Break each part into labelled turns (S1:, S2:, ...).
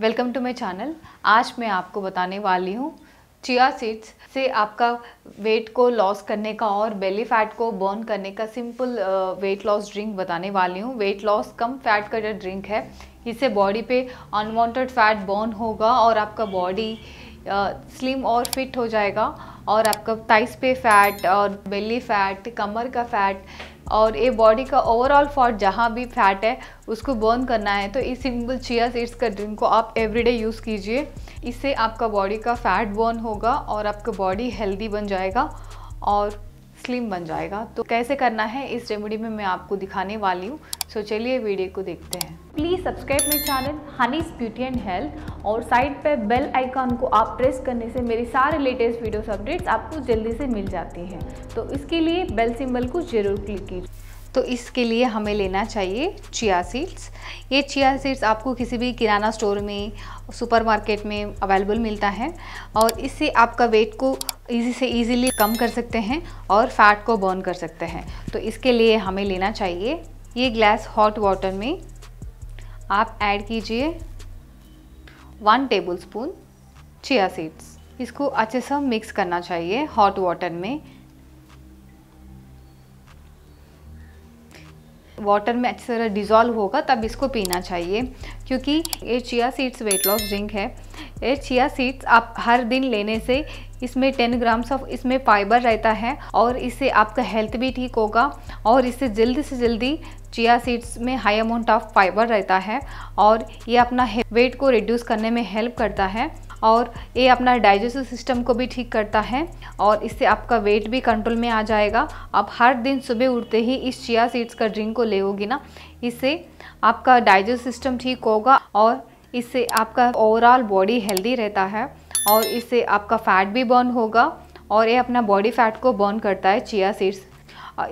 S1: welcome to my channel आज मैं आपको बताने वाली हूँ चिया सीड्स से आपका वेट को लॉस करने का और बेली फैट को बर्न करने का सिंपल वेट लॉस ड्रिंक बताने वाली हूँ वेट लॉस कम फैट का जो ड्रिंक है इससे बॉडी पे अनवांटेड फैट बर्न होगा और आपका बॉडी स्लिम और फिट हो जाएगा और आपका थाइस पे फैट और बेली फैट कमर का फैट और ये बॉडी का ओवरऑल फॉट जहाँ भी फैट है उसको बर्न करना है तो इस सिंपल चिया सीड्स का ड्रिंक को आप एवरीडे यूज़ कीजिए इससे आपका बॉडी का फैट बर्न होगा और आपका बॉडी हेल्दी बन जाएगा और स्लिम बन जाएगा तो कैसे करना है इस रेमेडी में मैं आपको दिखाने वाली हूँ सो चलिए वीडियो को देखते हैं please subscribe my channel Honey's beauty and health और साइड पे बेल आइकॉन को आप प्रेस करने से मेरी सारे लेटेस्ट वीडियोस अपडेट्स आपको जल्दी से मिल जाती हैं तो इसके लिए बेल सिंबल को ज़रूर क्लिक कीजिए तो इसके लिए हमें लेना चाहिए चिया सीड्स ये चिया सीड्स आपको किसी भी किराना स्टोर में सुपरमार्केट में अवेलेबल मिलता है और इससे आपका वेट को इजी से इजीली कम कर सकते हैं और फैट को बर्न कर सकते हैं तो इसके लिए हमें लेना चाहिए ये ग्लास हॉट वाटर में आप ऐड कीजिए one tablespoon chia seeds इसको अच्छे से मिक्स करना चाहिए हॉट वाटर में वाटर में अच्छी तरह डिज़ोल्व होगा तब इसको पीना चाहिए क्योंकि ये chia seeds weight loss drink है ये चिया सीड्स आप हर दिन लेने से इसमें 10 ग्राम्स ऑफ इसमें फाइबर रहता है और इससे आपका हेल्थ भी ठीक होगा और इससे जल्दी से जल्दी चिया सीड्स में हाई अमाउंट ऑफ फाइबर रहता है और ये अपना वेट को रिड्यूस करने में हेल्प करता है और ये अपना डाइजेस्टिव सिस्टम को भी ठीक करता है और इससे आपका वेट भी कंट्रोल में आ जाएगा आप हर दिन सुबह उठते ही इस चिया सीड्स का ड्रिंक को लेगी ना इससे आपका डाइजेस्ट सिस्टम ठीक होगा और इससे आपका ओवरऑल बॉडी हेल्दी रहता है और इससे आपका फैट भी बर्न होगा और ये अपना बॉडी फैट को बर्न करता है चिया सीड्स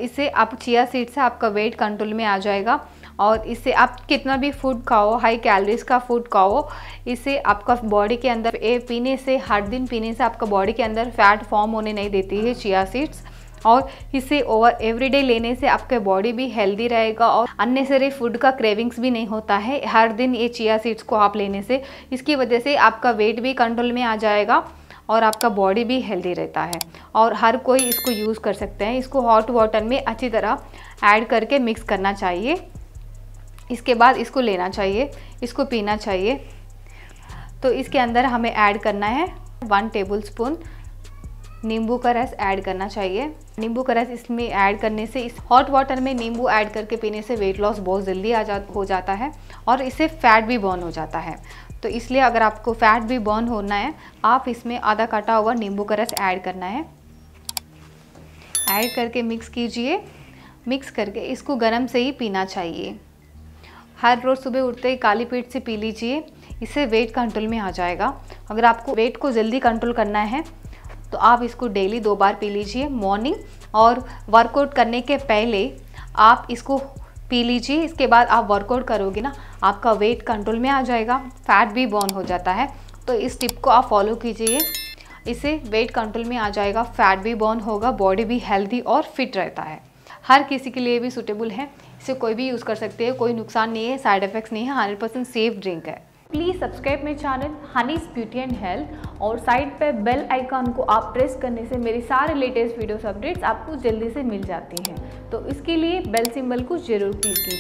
S1: इससे आप चिया सीड्स से आपका वेट कंट्रोल में आ जाएगा और इससे आप कितना भी फूड खाओ हाई कैलोरीज का फूड खाओ इससे आपका बॉडी के अंदर ए पीने से हर दिन पीने से आपका बॉडी के अंदर फैट फॉर्म होने नहीं देती है चिया सीड्स और इसे ओवर एवरीडे लेने से आपके बॉडी भी हेल्दी रहेगा और अननेसरी फूड का क्रेविंग्स भी नहीं होता है हर दिन ये चिया सीड्स को आप लेने से इसकी वजह से आपका वेट भी कंट्रोल में आ जाएगा और आपका बॉडी भी हेल्दी रहता है और हर कोई इसको यूज़ कर सकते हैं इसको हॉट वाटर में अच्छी तरह ऐड करके मिक्स करना चाहिए इसके बाद इसको लेना चाहिए इसको पीना चाहिए तो इसके अंदर हमें ऐड करना है वन टेबल स्पून नींबू का रस ऐड करना चाहिए नींबू का रस इसमें ऐड करने से इस हॉट वाटर में नींबू ऐड करके पीने से वेट लॉस बहुत जल्दी आ जा हो जाता है और इससे फैट भी बर्न हो जाता है तो इसलिए अगर आपको फैट भी बर्न होना है आप इसमें आधा काटा हुआ नींबू का रस ऐड करना है ऐड करके मिक्स कीजिए मिक्स करके इसको गर्म से ही पीना चाहिए हर रोज़ सुबह उठते ही काली पीठ से पी लीजिए इससे वेट कंट्रोल में आ जाएगा अगर आपको वेट को जल्दी कंट्रोल करना है तो आप इसको डेली दो बार पी लीजिए मॉर्निंग और वर्कआउट करने के पहले आप इसको पी लीजिए इसके बाद आप वर्कआउट करोगे ना आपका वेट कंट्रोल में आ जाएगा फैट भी बर्न हो जाता है तो इस टिप को आप फॉलो कीजिए इससे वेट कंट्रोल में आ जाएगा फैट भी बर्न होगा बॉडी भी हेल्दी और फिट रहता है हर किसी के लिए भी सूटेबल है इसे कोई भी यूज़ कर सकते हैं कोई नुकसान नहीं है साइड इफ़ेक्ट्स नहीं है हंड्रेड परसेंट सेफ ड्रिंक है प्लीज़ सब्सक्राइब मेरे channel Honey's beauty and health और साइड पर बेल आइकॉन को आप प्रेस करने से मेरे सारे लेटेस्ट वीडियोस अपडेट्स आपको जल्दी से मिल जाती हैं तो इसके लिए बेल सिंबल को ज़रूर क्लिक कीजिए